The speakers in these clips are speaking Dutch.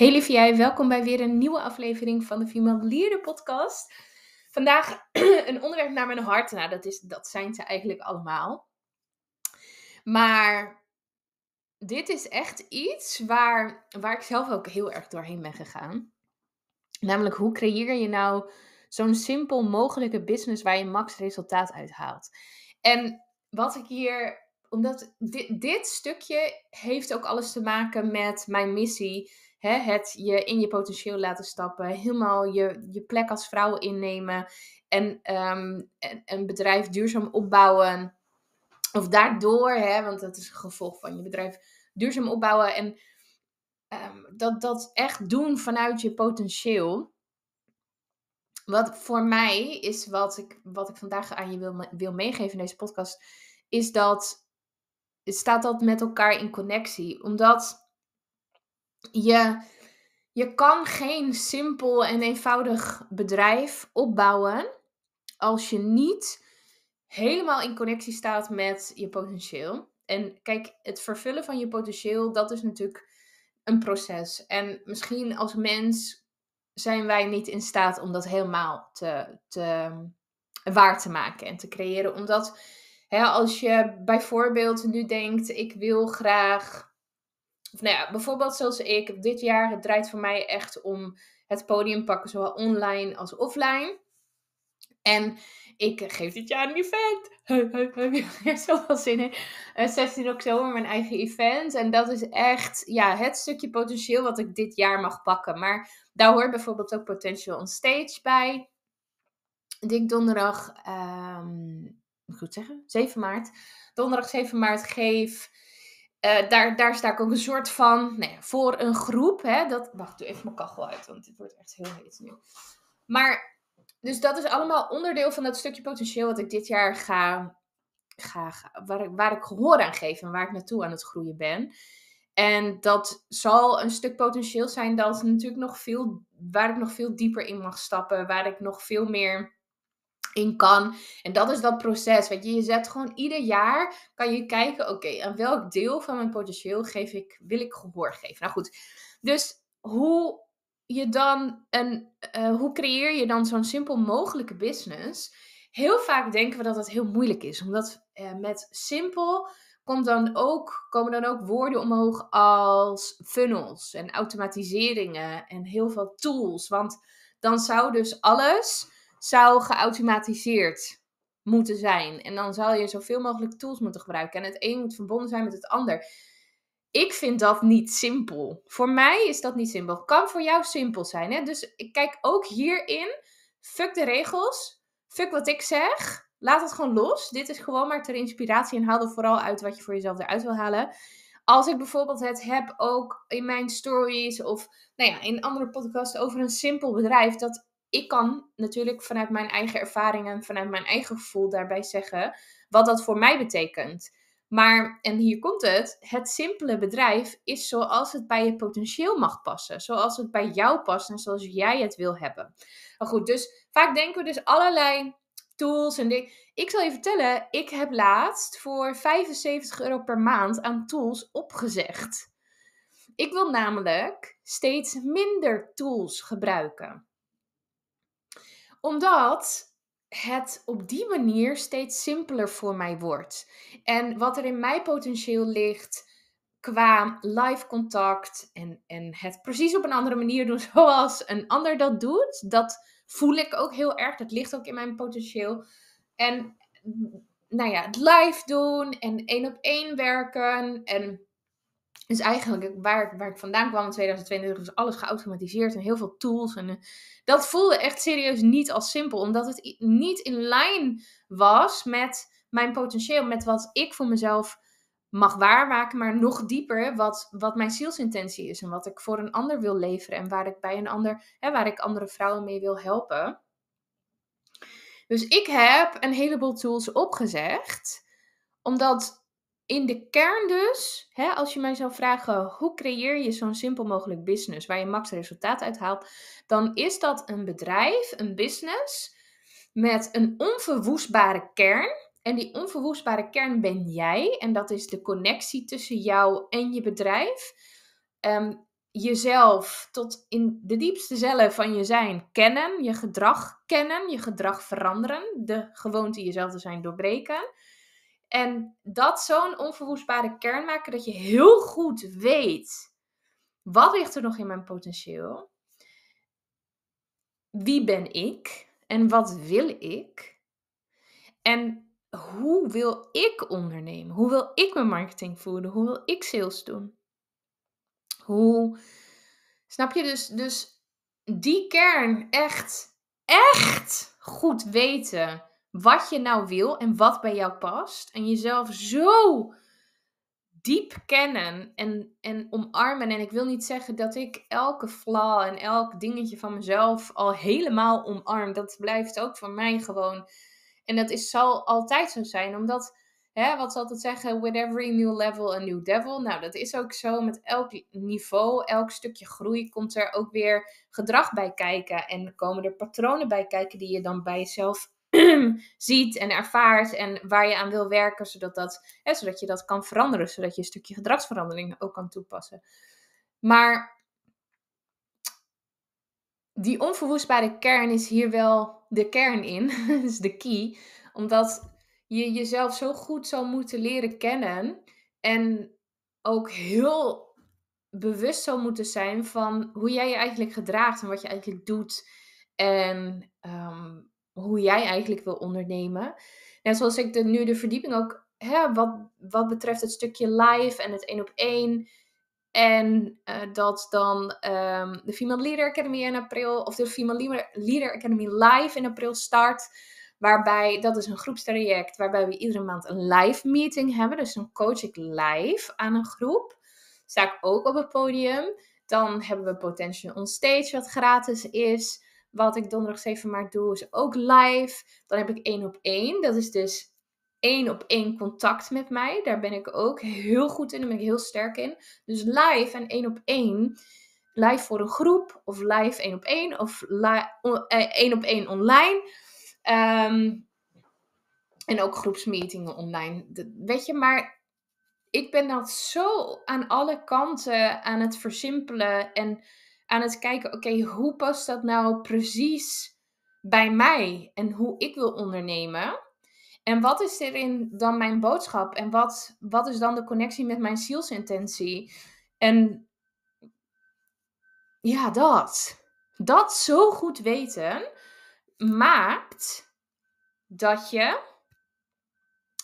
Hey lieve jij, welkom bij weer een nieuwe aflevering van de Female Leader podcast. Vandaag een onderwerp naar mijn hart. Nou, dat, is, dat zijn ze eigenlijk allemaal. Maar dit is echt iets waar, waar ik zelf ook heel erg doorheen ben gegaan. Namelijk, hoe creëer je nou zo'n simpel mogelijke business waar je max resultaat uit haalt? En wat ik hier, omdat dit, dit stukje heeft ook alles te maken met mijn missie hè, het je in je potentieel laten stappen, helemaal je, je plek als vrouw innemen ehm, en een bedrijf duurzaam opbouwen. Of daardoor, hè, want dat is een gevolg van je bedrijf, duurzaam opbouwen en ehm, dat, dat echt doen vanuit je potentieel. Wat voor mij is wat ik, wat ik vandaag aan je wil, wil meegeven in deze podcast, is dat staat dat met elkaar in connectie. Omdat je, je kan geen simpel en eenvoudig bedrijf opbouwen als je niet helemaal in connectie staat met je potentieel. En kijk, het vervullen van je potentieel, dat is natuurlijk een proces. En misschien als mens zijn wij niet in staat om dat helemaal te, te waar te maken en te creëren. Omdat hè, als je bijvoorbeeld nu denkt, ik wil graag of nou ja, bijvoorbeeld zoals ik dit jaar, het draait voor mij echt om het podium pakken, zowel online als offline. En ik geef dit jaar een event. Ik heb zoveel zin in. 16 eh, oktober mijn eigen event. En dat is echt ja, het stukje potentieel wat ik dit jaar mag pakken. Maar daar hoort bijvoorbeeld ook Potential on Stage bij. Dik donderdag, um, goed zeggen, 7 maart. Donderdag 7 maart geef eh, daar, daar sta ik ook een soort van nee, nou voor een groep. Hè, dat, wacht, doe even mijn kachel uit, want dit wordt echt heel heet nu. Maar, dus dat is allemaal onderdeel van dat stukje potentieel wat ik dit jaar ga, ga, waar, waar ik gehoor aan geef en waar ik naartoe aan het groeien ben. En dat zal een stuk potentieel zijn dat natuurlijk nog veel, waar ik nog veel dieper in mag stappen, waar ik nog veel meer in kan. En dat is dat proces. Weet je, je zet gewoon ieder jaar kan je kijken, oké, aan welk deel van mijn potentieel geef ik, wil ik gehoor geven. Nou goed, dus hoe je dan een, eh, hoe creëer je dan zo'n simpel mogelijke business? Heel vaak denken we dat dat heel moeilijk is, omdat eh, met simpel komt dan ook, komen dan ook woorden omhoog als funnels en automatiseringen en heel veel tools. Want dan zou dus alles zou geautomatiseerd moeten zijn. En dan zou je zoveel mogelijk tools moeten gebruiken. En het een moet verbonden zijn met het ander. Ik vind dat niet simpel. Voor mij is dat niet simpel. Kan voor jou simpel zijn. Hè? Dus ik kijk ook hierin. Fuck de regels. Fuck wat ik zeg. Laat het gewoon los. Dit is gewoon maar ter inspiratie. En haal er vooral uit wat je voor jezelf eruit wil halen. Als ik bijvoorbeeld het heb ook in mijn stories of nou ja, in andere podcasts over een simpel bedrijf. Dat ik kan natuurlijk vanuit mijn eigen ervaringen vanuit mijn eigen gevoel daarbij zeggen wat dat voor mij betekent. Maar, en hier komt het, het simpele bedrijf is zoals het bij je potentieel mag passen. Zoals het bij jou past en zoals jij het wil hebben. Maar goed, dus vaak denken we dus allerlei tools en dingen. Ik zal je vertellen, ik heb laatst voor 75 euro per maand aan tools opgezegd. Ik wil namelijk steeds minder tools gebruiken omdat het op die manier steeds simpeler voor mij wordt. En wat er in mijn potentieel ligt qua live contact en, en het precies op een andere manier doen zoals een ander dat doet, dat voel ik ook heel erg. Dat ligt ook in mijn potentieel. En mm, nou ja, het live doen en één op één werken en dus eigenlijk waar, waar ik vandaan kwam in 2022 was alles geautomatiseerd en heel veel tools. En, eh, dat voelde echt serieus niet als simpel, omdat het niet in lijn was met mijn potentieel, met wat ik voor mezelf mag waarmaken, maar nog dieper wat, wat mijn zielsintentie is en wat ik voor een ander wil leveren en waar ik bij een ander, hè, waar ik andere vrouwen mee wil helpen. Dus ik heb een heleboel tools opgezegd, omdat in de kern dus, hè, als je mij zou vragen hoe creëer je zo'n simpel mogelijk business waar je max resultaat uit haalt, dan is dat een bedrijf, een business met een onverwoestbare kern. En die onverwoestbare kern ben jij. En dat is de connectie tussen jou en je bedrijf. Ehm, jezelf tot in de diepste cellen van je zijn kennen, je gedrag kennen, je gedrag veranderen, de gewoonte jezelf te zijn doorbreken. En dat zo'n onverwoestbare kern maken dat je heel goed weet wat ligt er nog in mijn potentieel? Wie ben ik en wat wil ik? En hoe wil ik ondernemen? Hoe wil ik mijn marketing voeren? Hoe wil ik sales doen? Hoe snap je dus dus die kern echt echt goed weten? wat je nou wil en wat bij jou past. En jezelf zo diep kennen en, en omarmen. En ik wil niet zeggen dat ik elke flaw en elk dingetje van mezelf al helemaal omarm. Dat blijft ook voor mij gewoon. En dat is, zal altijd zo zijn, omdat, hè, wat ze altijd zeggen, with every new level a new devil. Nou, dat is ook zo. Met elk niveau, elk stukje groei komt er ook weer gedrag bij kijken. En komen er patronen bij kijken die je dan bij jezelf ziet en ervaart en waar je aan wil werken, zodat, dat, hè, zodat je dat kan veranderen, zodat je een stukje gedragsverandering ook kan toepassen. Maar die onverwoestbare kern is hier wel de kern in, is dus de key, omdat je jezelf zo goed zou moeten leren kennen en ook heel bewust zou moeten zijn van hoe jij je eigenlijk gedraagt en wat je eigenlijk doet. En ehm, hoe jij eigenlijk wil ondernemen. Net zoals ik nu de verdieping ook, hè, wat, wat betreft het stukje live en het één op één. En eh, dat dan ehm, de Female Leader Academy in april, of de Female Leader Academy live in april start. Waarbij, dat is een groepstraject, waarbij we iedere maand een live meeting hebben. Dus dan coach ik live aan een groep. Sta ik ook op het podium. Dan hebben we Potential on Stage, wat gratis is. Wat ik donderdag 7 maart doe, is ook live. Dan heb ik één op één. Dat is dus één op één contact met mij. Daar ben ik ook heel goed in. Daar ben ik heel sterk in. Dus live en één op één. Live voor een groep, of live één op één, of eh, één op één online. Ehm, en ook groepsmeetingen online. weet je, maar ik ben dat zo aan alle kanten aan het versimpelen. En aan het kijken, oké, hoe past dat nou precies bij mij en hoe ik wil ondernemen? En wat is erin dan mijn boodschap? En wat, wat is dan de connectie met mijn zielsintentie? En ja, dat. Dat zo goed weten maakt dat je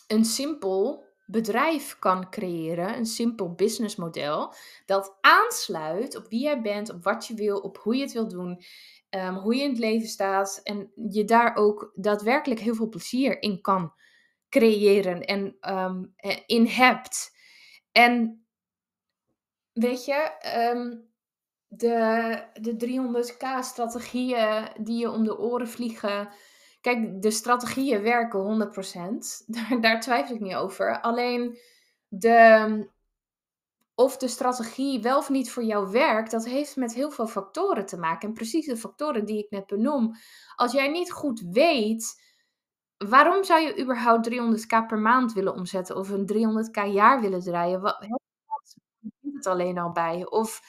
een simpel bedrijf kan creëren, een simpel businessmodel, dat aansluit op wie jij bent, op wat je wil, op hoe je het wil doen, ehm, hoe je in het leven staat en je daar ook daadwerkelijk heel veel plezier in kan creëren en ehm, eh, in hebt. En weet je, ehm, de, de 300k strategieën die je om de oren vliegen Kijk, de strategieën werken 100%. Daar, daar twijfel ik niet over. Alleen de, of de strategie wel of niet voor jou werkt, dat heeft met heel veel factoren te maken. En precies de factoren die ik net benoem. Als jij niet goed weet, waarom zou je überhaupt 300k per maand willen omzetten of een 300k jaar willen draaien? Wat, het alleen al bij? Of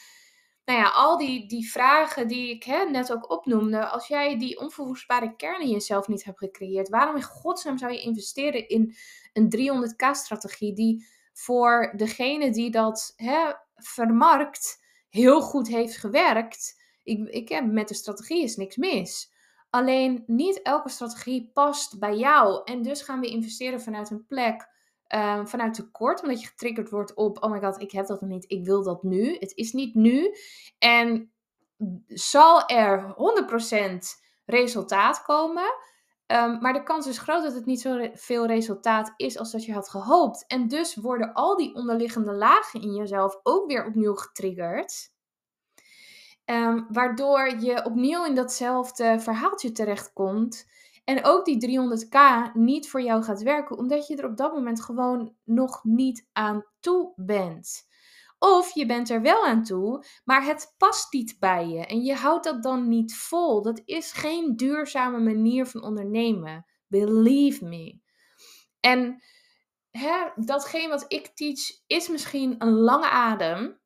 nou ja, al die, die vragen die ik hè, net ook opnoemde, als jij die onverwoestbare kern in jezelf niet hebt gecreëerd, waarom in godsnaam zou je investeren in een 300k-strategie die voor degene die dat hè, vermarkt heel goed heeft gewerkt? Ik, ik heb met de strategie is niks mis. Alleen niet elke strategie past bij jou. En dus gaan we investeren vanuit een plek Ehm, vanuit tekort, omdat je getriggerd wordt op, oh my god, ik heb dat nog niet, ik wil dat nu, het is niet nu. En zal er 100% resultaat komen, ehm, maar de kans is groot dat het niet zo veel resultaat is als dat je had gehoopt. En dus worden al die onderliggende lagen in jezelf ook weer opnieuw getriggerd. Ehm, waardoor je opnieuw in datzelfde verhaaltje terechtkomt. En ook die 300k niet voor jou gaat werken, omdat je er op dat moment gewoon nog niet aan toe bent. Of je bent er wel aan toe, maar het past niet bij je en je houdt dat dan niet vol. Dat is geen duurzame manier van ondernemen. Believe me. En hè, datgene wat ik teach is misschien een lange adem.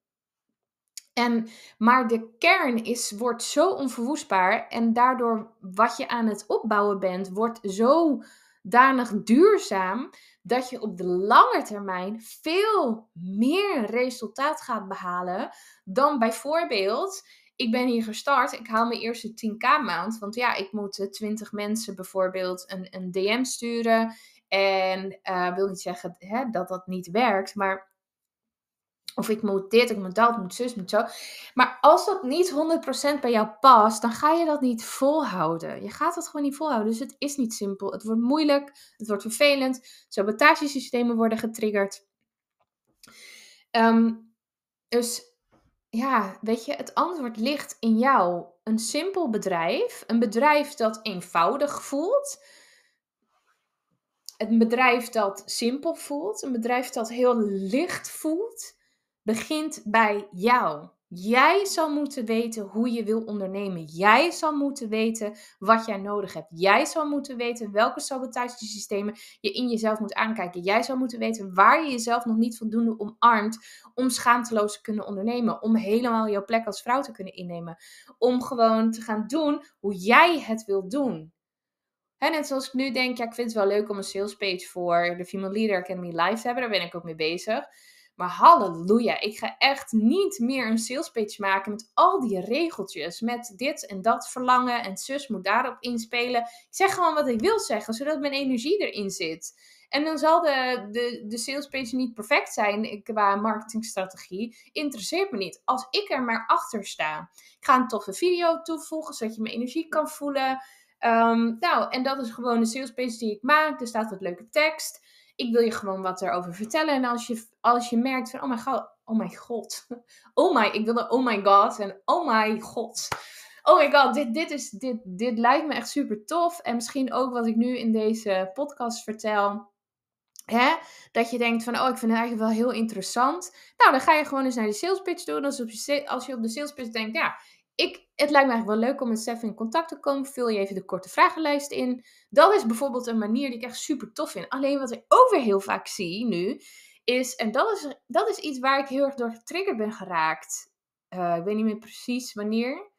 En, maar de kern is, wordt zo onverwoestbaar en daardoor wat je aan het opbouwen bent, wordt zo danig duurzaam dat je op de lange termijn veel meer resultaat gaat behalen dan bijvoorbeeld ik ben hier gestart, ik haal mijn eerste 10k maand, want ja, ik moet 20 eh, mensen bijvoorbeeld een, een DM sturen en uh, wil niet zeggen hè, dat dat niet werkt, maar of ik moet dit, ik moet dat, ik moet zus, ik moet zo. Maar als dat niet 100% bij jou past, dan ga je dat niet volhouden. Je gaat dat gewoon niet volhouden. Dus het is niet simpel. Het wordt moeilijk. Het wordt vervelend. Sabotagesystemen worden getriggerd. Ehm, dus ja, weet je, het antwoord ligt in jou. Een simpel bedrijf. Een bedrijf dat eenvoudig voelt een bedrijf dat simpel voelt, een bedrijf dat heel licht voelt, begint bij jou. Jij zal moeten weten hoe je wil ondernemen. Jij zal moeten weten wat jij nodig hebt. Jij zal moeten weten welke sabotagesystemen je in jezelf moet aankijken. Jij zal moeten weten waar je jezelf nog niet voldoende omarmt om schaamteloos te kunnen ondernemen. Om helemaal jouw plek als vrouw te kunnen innemen. Om gewoon te gaan doen hoe jij het wilt doen. En net zoals ik nu denk, ja, ik vind het wel leuk om een sales page voor de Female Leader Academy live te hebben. Daar ben ik ook mee bezig. Maar halleluja, ik ga echt niet meer een sales pitch maken met al die regeltjes. Met dit en dat verlangen en zus moet daarop inspelen. Ik zeg gewoon wat ik wil zeggen, zodat mijn energie erin zit. En dan zal de, de, de sales page niet perfect zijn qua marketingstrategie. Interesseert me niet. Als ik er maar achter sta. Ik ga een toffe video toevoegen, zodat je mijn energie kan voelen. Ehm, nou, en dat is gewoon de sales page die ik maak. Er staat wat leuke tekst. Ik wil je gewoon wat erover vertellen. En als je, als je merkt van, oh mijn god, oh mijn god. Oh my, ik wilde oh my god en oh my god. Oh my god, dit, dit, is, dit, dit lijkt me echt super tof. En misschien ook wat ik nu in deze podcast vertel. Hè? Dat je denkt van, oh, ik vind het eigenlijk wel heel interessant. Nou, dan ga je gewoon eens naar de sales pitch doen. Als, op je, als je op de sales pitch denkt, ja, ik, het lijkt me eigenlijk wel leuk om met Stef in contact te komen. Vul je even de korte vragenlijst in. Dat is bijvoorbeeld een manier die ik echt super tof vind. Alleen wat ik ook weer heel vaak zie nu, is, en dat is, dat is iets waar ik heel erg door getriggerd ben geraakt. Eh, ik weet niet meer precies wanneer.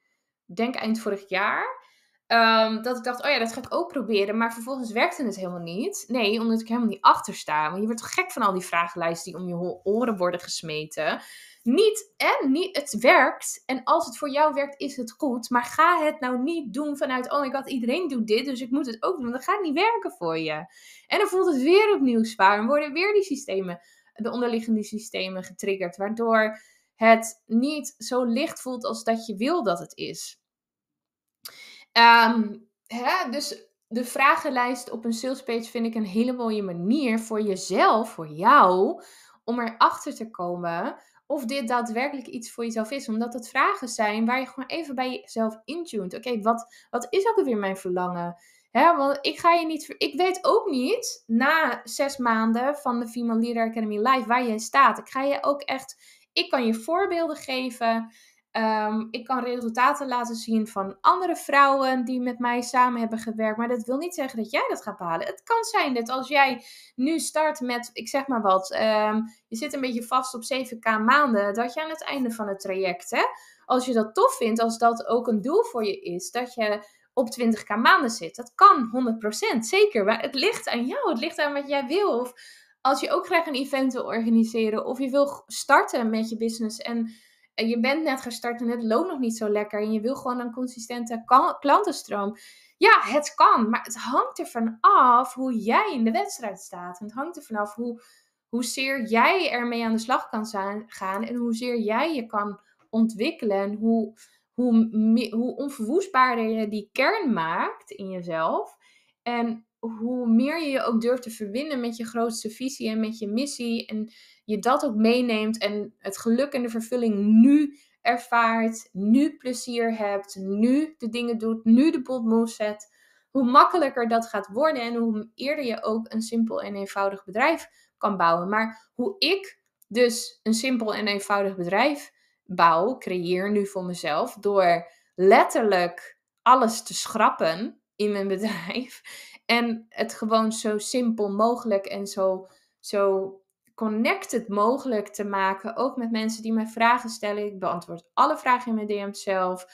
Ik denk eind vorig jaar. Ehm, dat ik dacht, oh ja, dat ga ik ook proberen. Maar vervolgens werkte het helemaal niet. Nee, omdat ik helemaal niet achter sta. Want je wordt toch gek van al die vragenlijsten die om je oren worden gesmeten. Niet, en niet, het werkt. En als het voor jou werkt, is het goed. Maar ga het nou niet doen vanuit, oh ik god, iedereen doet dit, dus ik moet het ook doen. Want dat gaat niet werken voor je. En dan voelt het weer opnieuw zwaar. En worden weer die systemen, de onderliggende systemen getriggerd. Waardoor het niet zo licht voelt als dat je wil dat het is. Ehm, hè? Dus de vragenlijst op een salespage vind ik een hele mooie manier voor jezelf, voor jou, om erachter te komen of dit daadwerkelijk iets voor jezelf is. Omdat het vragen zijn waar je gewoon even bij jezelf intunt. Oké, wat, wat is ook alweer mijn verlangen? Hè, want ik ga je niet. Ik weet ook niet na zes maanden van de Female Leader Academy Live waar jij staat. Ik ga je ook echt. Ik kan je voorbeelden geven. Ehm, ik kan resultaten laten zien van andere vrouwen die met mij samen hebben gewerkt. Maar dat wil niet zeggen dat jij dat gaat behalen. Het kan zijn dat als jij nu start met, ik zeg maar wat, ehm, je zit een beetje vast op 7k maanden, dat je aan het einde van het traject, hè, als je dat tof vindt, als dat ook een doel voor je is, dat je op 20k maanden zit. Dat kan 100%, zeker. Maar het ligt aan jou, het ligt aan wat jij wil. Of als je ook graag een event wil organiseren of je wil starten met je business en je bent net gestart en het loopt nog niet zo lekker en je wil gewoon een consistente klantenstroom. Ja, het kan, maar het hangt ervan af hoe jij in de wedstrijd staat. En het hangt ervan af hoe, hoezeer jij ermee aan de slag kan gaan en hoezeer jij je kan ontwikkelen. Hoe, hoe, hoe onverwoestbaarder je die kern maakt in jezelf, en hoe meer je je ook durft te verbinden met je grootste visie en met je missie. En je dat ook meeneemt en het geluk en de vervulling nu ervaart. Nu plezier hebt. Nu de dingen doet. Nu de pot move zet. Hoe makkelijker dat gaat worden en hoe eerder je ook een simpel en eenvoudig bedrijf kan bouwen. Maar hoe ik dus een simpel en eenvoudig bedrijf bouw, creëer nu voor mezelf door letterlijk alles te schrappen in mijn bedrijf. En het gewoon zo simpel mogelijk en zo, zo connected mogelijk te maken. Ook met mensen die mij vragen stellen. Ik beantwoord alle vragen in mijn DM zelf.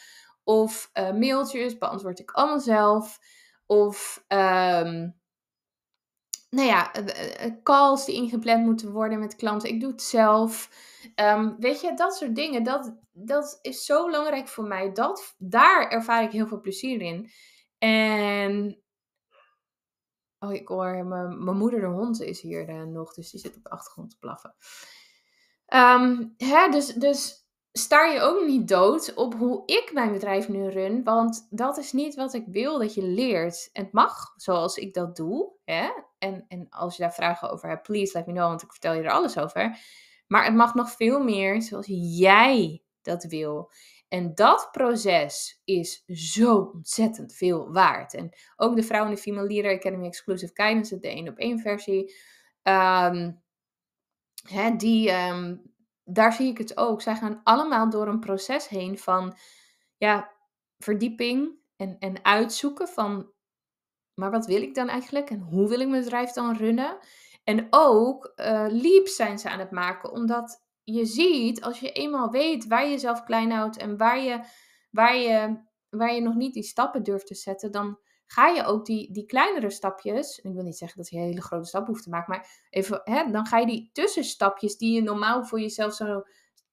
Of eh, mailtjes beantwoord ik allemaal zelf. Of ehm, nou ja, eh, eh, calls die ingepland moeten worden met klanten. Ik doe het zelf. Ehm, weet je, dat soort dingen. Dat, dat is zo belangrijk voor mij. Dat, daar ervaar ik heel veel plezier in. En Oh, ik hoor mijn, moeder de hond is hier uh, nog, dus die zit op de achtergrond te blaffen. Ehm, hè, dus, dus staar je ook niet dood op hoe ik mijn bedrijf nu run, want dat is niet wat ik wil dat je leert. En het mag zoals ik dat doe. Hè? En, en als je daar vragen over hebt, please let me know, want ik vertel je er alles over. Maar het mag nog veel meer zoals jij dat wil. En dat proces is zo ontzettend veel waard. En ook de Vrouwen in de Female Leader Academy Exclusive Guidance, de 1 op 1 versie. Ehm, hè, die, ehm, daar zie ik het ook. Zij gaan allemaal door een proces heen van ja, verdieping en, en uitzoeken van... Maar wat wil ik dan eigenlijk? En hoe wil ik mijn bedrijf dan runnen? En ook uh, zijn ze aan het maken, omdat je ziet, als je eenmaal weet waar je jezelf klein houdt en waar je, waar je, waar je nog niet die stappen durft te zetten, dan ga je ook die, die kleinere stapjes, ik wil niet zeggen dat je hele grote stap hoeft te maken, maar even, hè, dan ga je die tussenstapjes die je normaal voor jezelf zo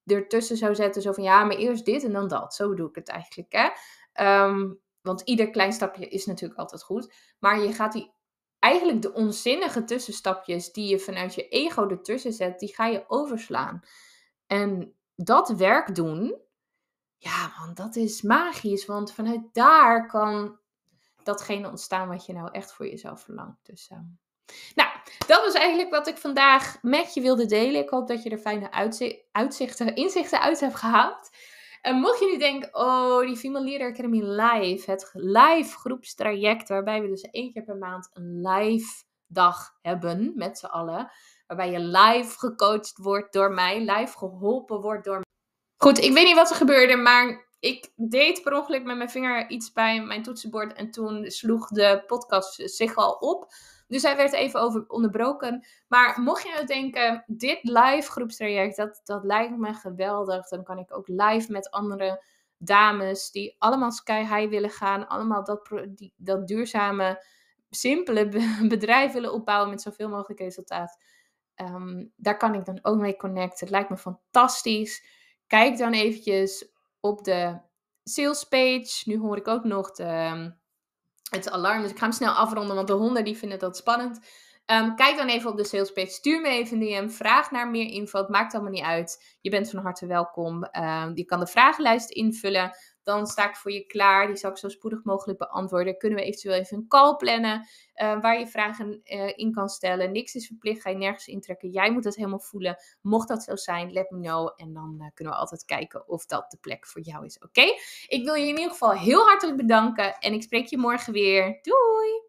ertussen zou zetten, zo van ja, maar eerst dit en dan dat. Zo doe ik het eigenlijk, hè. Ehm, want ieder klein stapje is natuurlijk altijd goed. Maar je gaat die eigenlijk de onzinnige tussenstapjes die je vanuit je ego ertussen zet, die ga je overslaan. En dat werk doen, ja, man, dat is magisch. Want vanuit daar kan datgene ontstaan wat je nou echt voor jezelf verlangt. Dus, ehm, nou, dat was eigenlijk wat ik vandaag met je wilde delen. Ik hoop dat je er fijne uitzichten, inzichten uit hebt gehaald. En mocht je nu denken, oh, die Female Leader Academy live, het live groepstraject, waarbij we dus één keer per maand een live dag hebben met z'n allen waarbij je live gecoacht wordt door mij, live geholpen wordt door mij. Goed, ik weet niet wat er gebeurde, maar ik deed per ongeluk met mijn vinger iets bij mijn toetsenbord en toen sloeg de podcast zich al op. Dus hij werd even over onderbroken. Maar mocht je nou denken, dit live groepstraject, dat, dat lijkt me geweldig. Dan kan ik ook live met andere dames die allemaal sky high willen gaan. Allemaal dat, die, dat duurzame, simpele bedrijf willen opbouwen met zoveel mogelijk resultaat. Ehm, daar kan ik dan ook mee connecten. Het lijkt me fantastisch. Kijk dan eventjes op de sales page. Nu hoor ik ook nog ehm, het alarm, dus ik ga hem snel afronden, want de honden die vinden dat spannend. Ehm, kijk dan even op de sales page. Stuur me even een DM. Vraag naar meer info. Het maakt allemaal niet uit. Je bent van harte welkom. je kan de vragenlijst invullen dan sta ik voor je klaar. Die zal ik zo spoedig mogelijk beantwoorden. Kunnen we eventueel even een call plannen eh, waar je vragen eh, in kan stellen. Niks is verplicht, ga je nergens intrekken. Jij moet dat helemaal voelen. Mocht dat zo zijn, let me know. En dan eh, kunnen we altijd kijken of dat de plek voor jou is, oké? Ik wil je in ieder geval heel hartelijk bedanken en ik spreek je morgen weer. Doei!